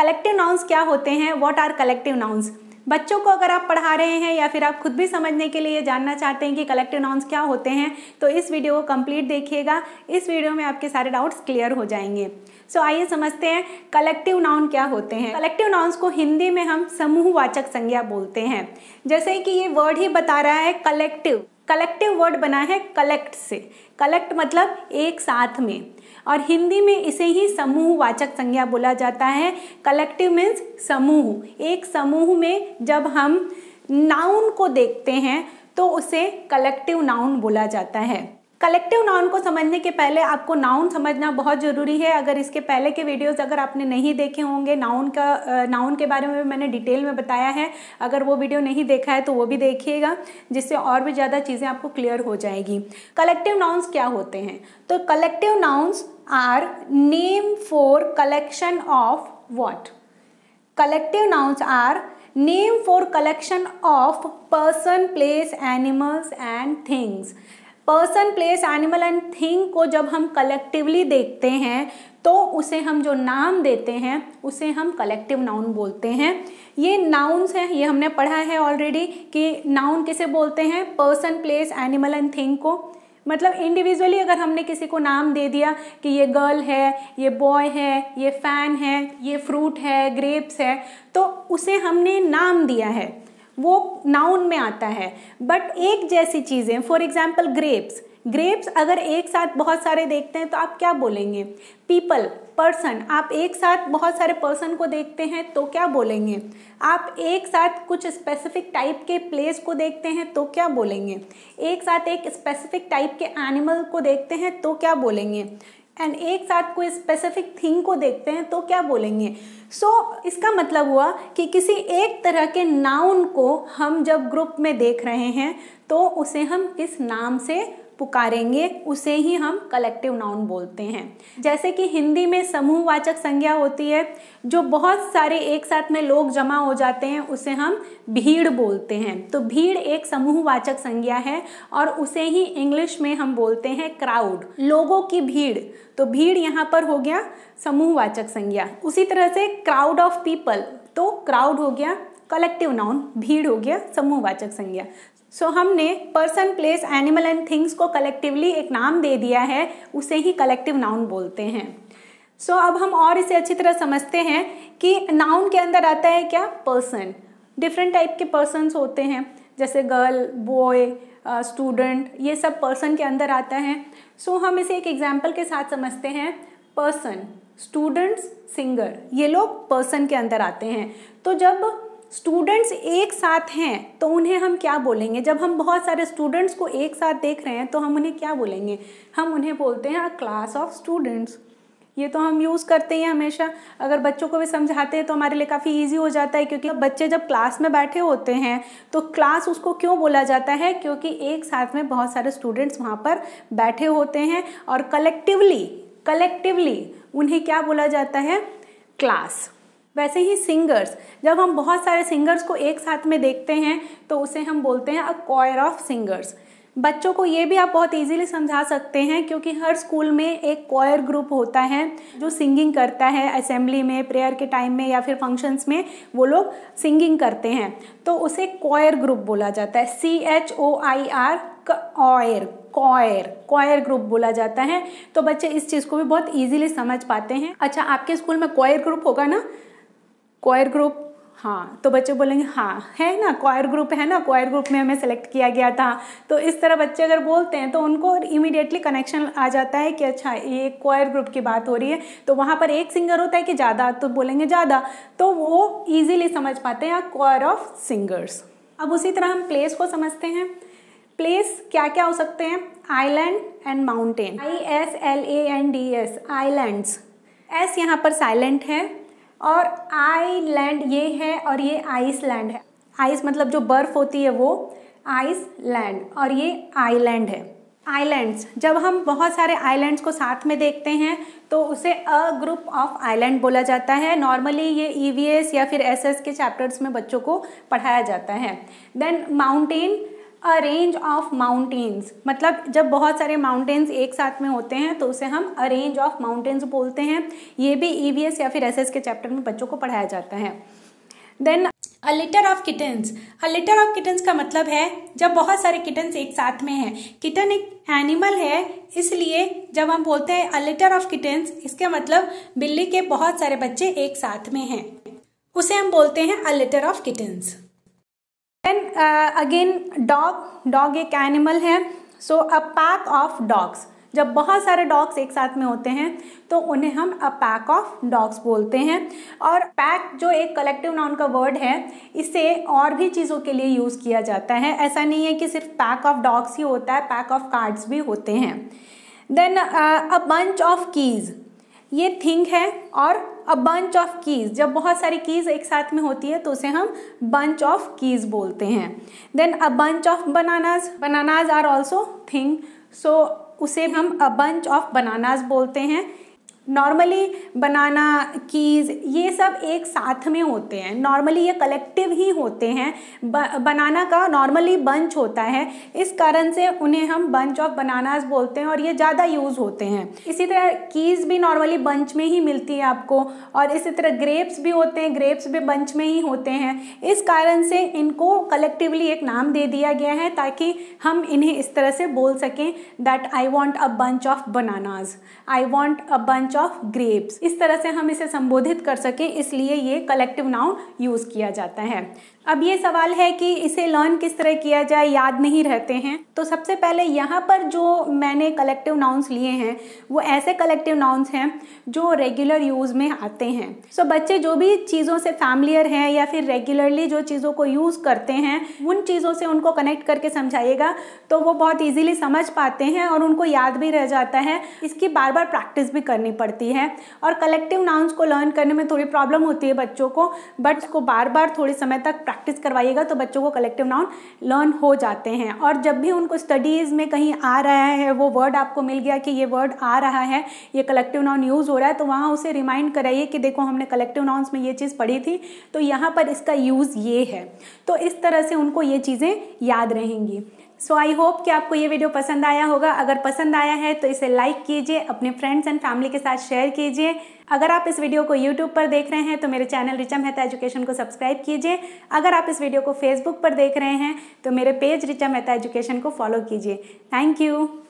collective nouns क्या होते हैं वॉट आर कलेक्टिव नाउन्स बच्चों को अगर आप पढ़ा रहे हैं या फिर आप खुद भी समझने के लिए जानना चाहते हैं कि कलेक्टिव नाउन्स क्या होते हैं तो इस वीडियो को कंप्लीट देखिएगा इस वीडियो में आपके सारे डाउट्स क्लियर हो जाएंगे सो so, आइए समझते हैं कलेक्टिव नाउन क्या होते हैं कलेक्टिव नाउन्स को हिंदी में हम समूहवाचक संज्ञा बोलते हैं जैसे कि ये वर्ड ही बता रहा है कलेक्टिव कलेक्टिव वर्ड बना है कलेक्ट से कलेक्ट मतलब एक साथ में और हिंदी में इसे ही समूह वाचक संज्ञा बोला जाता है कलेक्टिव मीन्स समूह एक समूह में जब हम नाउन को देखते हैं तो उसे कलेक्टिव नाउन बोला जाता है कलेक्टिव नाउन को समझने के पहले आपको नाउन समझना बहुत ज़रूरी है अगर इसके पहले के वीडियोस अगर आपने नहीं देखे होंगे नाउन का नाउन के बारे में भी मैंने डिटेल में बताया है अगर वो वीडियो नहीं देखा है तो वो भी देखिएगा जिससे और भी ज़्यादा चीज़ें आपको क्लियर हो जाएगी कलेक्टिव नाउन्स क्या होते हैं तो collective nouns are name for collection of what collective nouns are name for collection of person place animals and things person place animal and thing को जब हम कलेक्टिवली देखते हैं तो उसे हम जो नाम देते हैं उसे हम कलेक्टिव नाउन बोलते हैं ये नाउन्स हैं ये हमने पढ़ा है ऑलरेडी कि नाउन किसे बोलते हैं person place animal and thing को मतलब इंडिविजुअली अगर हमने किसी को नाम दे दिया कि ये गर्ल है ये बॉय है ये फैन है ये फ्रूट है ग्रेप्स है तो उसे हमने नाम दिया है वो नाउन में आता है बट एक जैसी चीज़ें फॉर एग्जाम्पल ग्रेप्स ग्रेप्स अगर एक साथ बहुत सारे देखते हैं तो आप क्या बोलेंगे पीपल पर्सन आप एक साथ बहुत सारे पर्सन को देखते हैं तो क्या बोलेंगे आप एक साथ कुछ स्पेसिफिक टाइप के प्लेस को देखते हैं तो क्या बोलेंगे एक साथ एक स्पेसिफिक टाइप के एनिमल को देखते हैं तो क्या बोलेंगे एंड एक साथ कोई स्पेसिफिक थिंग को देखते हैं तो क्या बोलेंगे सो so, इसका मतलब हुआ कि किसी एक तरह के नाउन को हम जब ग्रुप में देख रहे हैं तो उसे हम किस नाम से पुकारेंगे उसे ही हम कलेक्टिव नाउन बोलते हैं जैसे कि हिंदी में समूहवाचक संज्ञा होती है जो बहुत सारे एक साथ में लोग जमा हो जाते हैं उसे हम भीड़ बोलते हैं तो भीड़ एक समूहवाचक संज्ञा है और उसे ही इंग्लिश में हम बोलते हैं क्राउड लोगों की भीड़ तो भीड़ यहाँ पर हो गया समूहवाचक संज्ञा उसी तरह से क्राउड ऑफ पीपल तो क्राउड हो गया कलेक्टिव नाउन भीड़ हो गया समूहवाचक संज्ञा सो so, हमने person place animal and things को कलेक्टिवली एक नाम दे दिया है उसे ही कलेक्टिव नाउन बोलते हैं सो so, अब हम और इसे अच्छी तरह समझते हैं कि नाउन के अंदर आता है क्या पर्सन डिफरेंट टाइप के पर्सनस होते हैं जैसे गर्ल बॉय स्टूडेंट ये सब पर्सन के अंदर आता है सो so, हम इसे एक एग्जाम्पल के साथ समझते हैं पर्सन स्टूडेंट्स सिंगर ये लोग पर्सन के अंदर आते हैं तो जब स्टूडेंट्स एक साथ हैं तो उन्हें हम क्या बोलेंगे जब हम बहुत सारे स्टूडेंट्स को एक साथ देख रहे हैं तो हम उन्हें क्या बोलेंगे हम उन्हें बोलते हैं क्लास ऑफ स्टूडेंट्स ये तो हम यूज़ करते हैं हमेशा अगर बच्चों को भी समझाते हैं तो हमारे लिए काफ़ी इजी हो जाता है क्योंकि बच्चे जब क्लास में बैठे होते हैं तो क्लास उसको क्यों बोला जाता है क्योंकि एक साथ में बहुत सारे स्टूडेंट्स वहाँ पर बैठे होते हैं और कलेक्टिवली कलेक्टिवली उन्हें क्या बोला जाता है क्लास वैसे ही सिंगर्स जब हम बहुत सारे सिंगर्स को एक साथ में देखते हैं तो उसे हम बोलते हैं अ कॉयर ऑफ सिंगर्स बच्चों को ये भी आप बहुत इजीली समझा सकते हैं क्योंकि हर स्कूल में एक कॉयर ग्रुप होता है जो सिंगिंग करता है असेंबली में प्रेयर के टाइम में या फिर फंक्शंस में वो लोग सिंगिंग करते हैं तो उसे कॉयर ग्रुप बोला जाता है C H O I R choir choir choir group बोला जाता है तो बच्चे इस चीज़ को भी बहुत ईजिली समझ पाते हैं अच्छा आपके स्कूल में कॉयर ग्रुप होगा ना क्वायर ग्रुप हाँ तो बच्चे बोलेंगे हाँ है ना क्वायर ग्रुप है ना क्वायर ग्रुप में हमें सेलेक्ट किया गया था तो इस तरह बच्चे अगर बोलते हैं तो उनको इमीडिएटली कनेक्शन आ जाता है कि अच्छा ये क्वायर ग्रुप की बात हो रही है तो वहाँ पर एक सिंगर होता है कि ज़्यादा तो बोलेंगे ज़्यादा तो वो ईजिली समझ पाते हैं क्वायर ऑफ सिंगर्स अब उसी तरह हम प्लेस को समझते हैं प्लेस क्या क्या हो सकते हैं island and mountain I S L A N D S islands S यहाँ पर साइलेंट है और लैंड ये है और ये आइस लैंड है आइस मतलब जो बर्फ़ होती है वो आइस लैंड और ये आइलैंड है आइलैंड्स जब हम बहुत सारे आइलैंड्स को साथ में देखते हैं तो उसे अ ग्रुप ऑफ आइलैंड बोला जाता है नॉर्मली ये ई e या फिर एस के चैप्टर्स में बच्चों को पढ़ाया जाता है then mountain a range of mountains मतलब जब बहुत सारे माउंटेन्स एक साथ में होते हैं तो उसे हम अ रेंज ऑफ माउंटेन्स बोलते हैं ये भी ई e या फिर एस के चैप्टर में बच्चों को पढ़ाया जाता है then a litter of kittens a litter of kittens का मतलब है जब बहुत सारे किटन्स एक साथ में हैं किटन एक एनिमल है इसलिए जब हम बोलते हैं अ लिटर ऑफ किटन्स इसका मतलब बिल्ली के बहुत सारे बच्चे एक साथ में हैं उसे हम बोलते हैं a litter of kittens then again dog dog एक एनिमल है so a pack of dogs जब बहुत सारे डॉग्स एक साथ में होते हैं तो उन्हें हम अ पैक ऑफ डॉग्स बोलते हैं और पैक जो एक कलेक्टिव नाउन का वर्ड है इसे और भी चीज़ों के लिए यूज़ किया जाता है ऐसा नहीं है कि सिर्फ पैक ऑफ डॉग्स ही होता है पैक ऑफ कार्ड्स भी होते हैं then a bunch of keys ये थिंग है और अ बंच ऑफ कीज़ जब बहुत सारी कीज़ एक साथ में होती है तो उसे हम बंच ऑफ कीज़ बोलते हैं then a bunch of bananas bananas are also thing so उसे हम अ बंच ऑफ बनानाज बोलते हैं नॉर्मली बनाना कीज़ ये सब एक साथ में होते हैं नॉर्मली ये कलेक्टिव ही होते हैं ब, बनाना का नॉर्मली बंच होता है इस कारण से उन्हें हम बंच ऑफ बनानाज बोलते हैं और ये ज़्यादा यूज़ होते हैं इसी तरह कीज़ भी नॉर्मली बंच में ही मिलती है आपको और इसी तरह ग्रेप्स भी होते हैं ग्रेप्स भी बंच में ही होते हैं इस कारण से इनको कलेक्टिवली एक नाम दे दिया गया है ताकि हम इन्हें इस तरह से बोल सकें that I want a bunch of bananas I want a bunch of grapes इस तरह से हम इसे संबोधित कर सकें इसलिए ये कलेक्टिव नाउन यूज किया जाता है अब ये सवाल है कि इसे लर्न किस तरह किया जाए याद नहीं रहते हैं तो सबसे पहले यहाँ पर जो मैंने कलेक्टिव नाउन्स लिए हैं वो ऐसे कलेक्टिव नाउन्स हैं जो रेगुलर यूज़ में आते हैं सो so, बच्चे जो भी चीज़ों से फैमिलियर हैं या फिर रेगुलरली जो चीज़ों को यूज़ करते हैं उन चीज़ों से उनको कनेक्ट करके समझाइएगा तो वो बहुत ईजिली समझ पाते हैं और उनको याद भी रह जाता है इसकी बार बार प्रैक्टिस भी करनी पड़ती है और कलेक्टिव नाउन्स को लर्न करने में थोड़ी प्रॉब्लम होती है बच्चों को बट उसको बार बार थोड़े समय तक प्रैक्टिस करवाइएगा तो बच्चों को कलेक्टिव नाउन लर्न हो जाते हैं और जब भी उनको स्टडीज़ में कहीं आ रहा है वो वर्ड आपको मिल गया कि ये वर्ड आ रहा है ये कलेक्टिव नाउन यूज़ हो रहा है तो वहाँ उसे रिमाइंड कराइए कि देखो हमने कलेक्टिव नाउन्स में ये चीज़ पढ़ी थी तो यहाँ पर इसका यूज़ ये है तो इस तरह से उनको ये चीज़ें याद रहेंगी सो आई होप कि आपको ये वीडियो पसंद आया होगा अगर पसंद आया है तो इसे लाइक कीजिए अपने फ्रेंड्स एंड फैमिली के साथ शेयर कीजिए अगर आप इस वीडियो को यूट्यूब पर देख रहे हैं तो मेरे चैनल रिचम हेता एजुकेशन को सब्सक्राइब कीजिए अगर आप इस वीडियो को फेसबुक पर देख रहे हैं तो मेरे पेज रिचम हेता एजुकेशन को फॉलो कीजिए थैंक यू